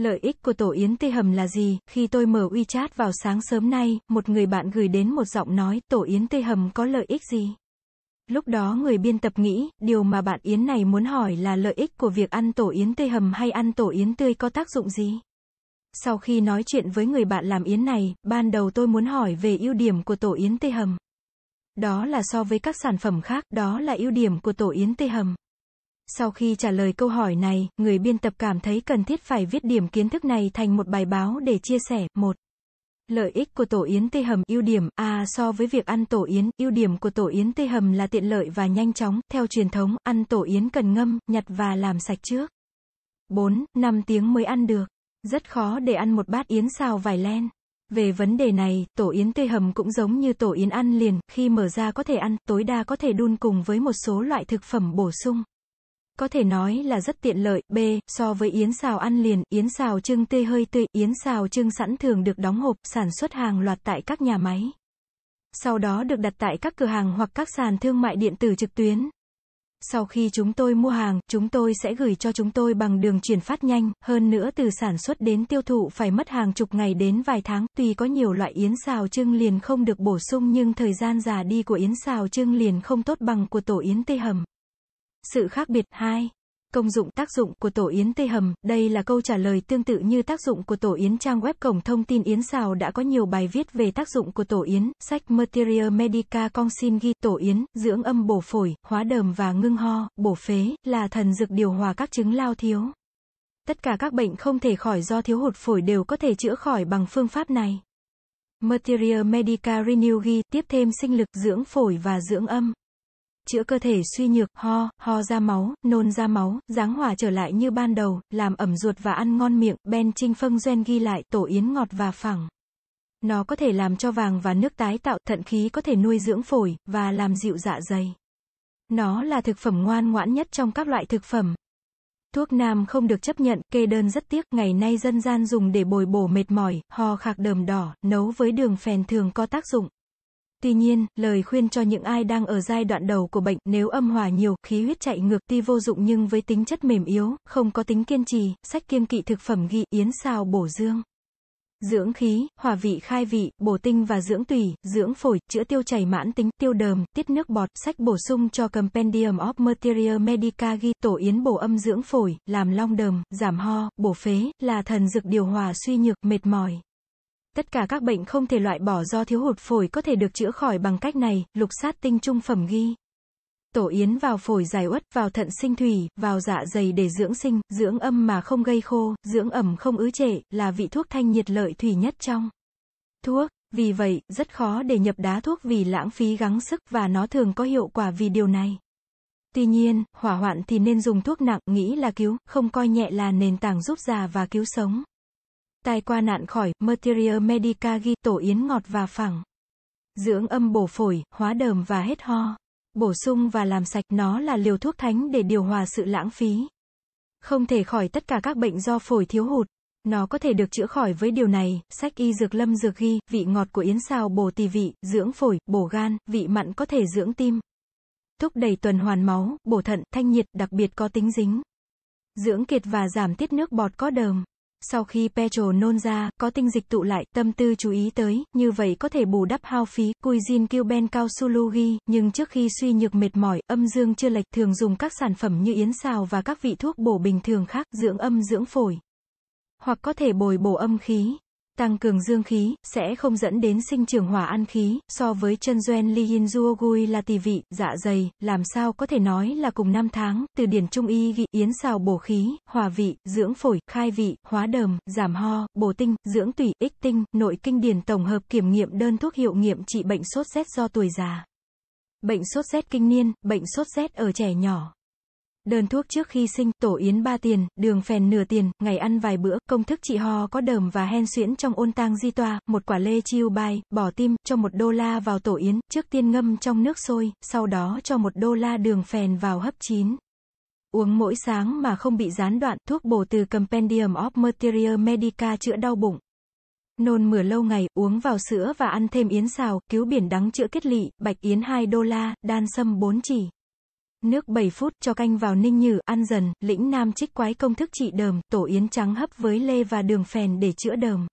Lợi ích của tổ yến tê hầm là gì? Khi tôi mở WeChat vào sáng sớm nay, một người bạn gửi đến một giọng nói, tổ yến tê hầm có lợi ích gì? Lúc đó người biên tập nghĩ, điều mà bạn yến này muốn hỏi là lợi ích của việc ăn tổ yến tê hầm hay ăn tổ yến tươi có tác dụng gì? Sau khi nói chuyện với người bạn làm yến này, ban đầu tôi muốn hỏi về ưu điểm của tổ yến tê hầm. Đó là so với các sản phẩm khác, đó là ưu điểm của tổ yến tê hầm. Sau khi trả lời câu hỏi này, người biên tập cảm thấy cần thiết phải viết điểm kiến thức này thành một bài báo để chia sẻ. một Lợi ích của tổ yến tê hầm ưu điểm a so với việc ăn tổ yến, ưu điểm của tổ yến tê hầm là tiện lợi và nhanh chóng. Theo truyền thống, ăn tổ yến cần ngâm, nhặt và làm sạch trước. 4, 5 tiếng mới ăn được. Rất khó để ăn một bát yến xào vài len. Về vấn đề này, tổ yến tê hầm cũng giống như tổ yến ăn liền, khi mở ra có thể ăn, tối đa có thể đun cùng với một số loại thực phẩm bổ sung có thể nói là rất tiện lợi. B. So với yến xào ăn liền, yến xào trưng tươi hơi tươi, yến xào trưng sẵn thường được đóng hộp, sản xuất hàng loạt tại các nhà máy. Sau đó được đặt tại các cửa hàng hoặc các sàn thương mại điện tử trực tuyến. Sau khi chúng tôi mua hàng, chúng tôi sẽ gửi cho chúng tôi bằng đường chuyển phát nhanh, hơn nữa từ sản xuất đến tiêu thụ phải mất hàng chục ngày đến vài tháng. Tuy có nhiều loại yến xào trưng liền không được bổ sung nhưng thời gian già đi của yến xào trưng liền không tốt bằng của tổ yến tê hầm. Sự khác biệt 2. Công dụng tác dụng của tổ yến tê hầm, đây là câu trả lời tương tự như tác dụng của tổ yến trang web cổng thông tin yến xào đã có nhiều bài viết về tác dụng của tổ yến, sách materia Medica Consin ghi tổ yến, dưỡng âm bổ phổi, hóa đờm và ngưng ho, bổ phế, là thần dược điều hòa các chứng lao thiếu. Tất cả các bệnh không thể khỏi do thiếu hụt phổi đều có thể chữa khỏi bằng phương pháp này. materia Medica Renew ghi tiếp thêm sinh lực dưỡng phổi và dưỡng âm chữa cơ thể suy nhược, ho, ho ra máu, nôn ra máu, dáng hỏa trở lại như ban đầu, làm ẩm ruột và ăn ngon miệng, Ben Trinh Phân Gen ghi lại, tổ yến ngọt và phẳng. Nó có thể làm cho vàng và nước tái tạo, thận khí có thể nuôi dưỡng phổi, và làm dịu dạ dày. Nó là thực phẩm ngoan ngoãn nhất trong các loại thực phẩm. Thuốc nam không được chấp nhận, kê đơn rất tiếc, ngày nay dân gian dùng để bồi bổ mệt mỏi, ho khạc đờm đỏ, nấu với đường phèn thường có tác dụng. Tuy nhiên, lời khuyên cho những ai đang ở giai đoạn đầu của bệnh, nếu âm hòa nhiều, khí huyết chạy ngược ti vô dụng nhưng với tính chất mềm yếu, không có tính kiên trì, sách kiêm kỵ thực phẩm ghi, yến xào bổ dương. Dưỡng khí, hòa vị khai vị, bổ tinh và dưỡng tủy, dưỡng phổi, chữa tiêu chảy mãn tính, tiêu đờm, tiết nước bọt, sách bổ sung cho Compendium of materia Medica ghi tổ yến bổ âm dưỡng phổi, làm long đờm, giảm ho, bổ phế, là thần dược điều hòa suy nhược, mệt mỏi, Tất cả các bệnh không thể loại bỏ do thiếu hụt phổi có thể được chữa khỏi bằng cách này, lục sát tinh trung phẩm ghi. Tổ yến vào phổi giải uất, vào thận sinh thủy, vào dạ dày để dưỡng sinh, dưỡng âm mà không gây khô, dưỡng ẩm không ứ trệ, là vị thuốc thanh nhiệt lợi thủy nhất trong. Thuốc, vì vậy, rất khó để nhập đá thuốc vì lãng phí gắng sức và nó thường có hiệu quả vì điều này. Tuy nhiên, hỏa hoạn thì nên dùng thuốc nặng, nghĩ là cứu, không coi nhẹ là nền tảng giúp già và cứu sống. Tai qua nạn khỏi, Materia Medica ghi tổ yến ngọt và phẳng. Dưỡng âm bổ phổi, hóa đờm và hết ho. Bổ sung và làm sạch nó là liều thuốc thánh để điều hòa sự lãng phí. Không thể khỏi tất cả các bệnh do phổi thiếu hụt. Nó có thể được chữa khỏi với điều này, sách y dược lâm dược ghi, vị ngọt của yến xào bổ tỳ vị, dưỡng phổi, bổ gan, vị mặn có thể dưỡng tim. Thúc đẩy tuần hoàn máu, bổ thận, thanh nhiệt, đặc biệt có tính dính. Dưỡng kiệt và giảm tiết nước bọt có đờm. Sau khi petrol nôn ra, có tinh dịch tụ lại, tâm tư chú ý tới, như vậy có thể bù đắp hao phí, Cuisine Kyuben Kaosulugi, nhưng trước khi suy nhược mệt mỏi, âm dương chưa lệch thường dùng các sản phẩm như yến xào và các vị thuốc bổ bình thường khác, dưỡng âm dưỡng phổi. Hoặc có thể bồi bổ âm khí. Tăng cường dương khí, sẽ không dẫn đến sinh trưởng hỏa ăn khí, so với chân doen li yin zuo gui là tỳ vị, dạ dày, làm sao có thể nói là cùng năm tháng, từ điển trung y ghi, yến xào bổ khí, hòa vị, dưỡng phổi, khai vị, hóa đờm, giảm ho, bổ tinh, dưỡng tủy, ích tinh, nội kinh điển tổng hợp kiểm nghiệm đơn thuốc hiệu nghiệm trị bệnh sốt rét do tuổi già. Bệnh sốt rét kinh niên, bệnh sốt rét ở trẻ nhỏ đơn thuốc trước khi sinh, tổ yến ba tiền, đường phèn nửa tiền, ngày ăn vài bữa, công thức trị ho có đờm và hen suyễn trong ôn tang di toa, một quả lê chiêu bai, bỏ tim, cho một đô la vào tổ yến, trước tiên ngâm trong nước sôi, sau đó cho một đô la đường phèn vào hấp chín. Uống mỗi sáng mà không bị gián đoạn, thuốc bổ từ Compendium of Materia Medica chữa đau bụng. Nôn mửa lâu ngày, uống vào sữa và ăn thêm yến xào, cứu biển đắng chữa kết lị, bạch yến 2 đô la, đan sâm 4 chỉ nước 7 phút, cho canh vào ninh nhử, ăn dần, lĩnh nam trích quái công thức trị đờm, tổ yến trắng hấp với lê và đường phèn để chữa đờm.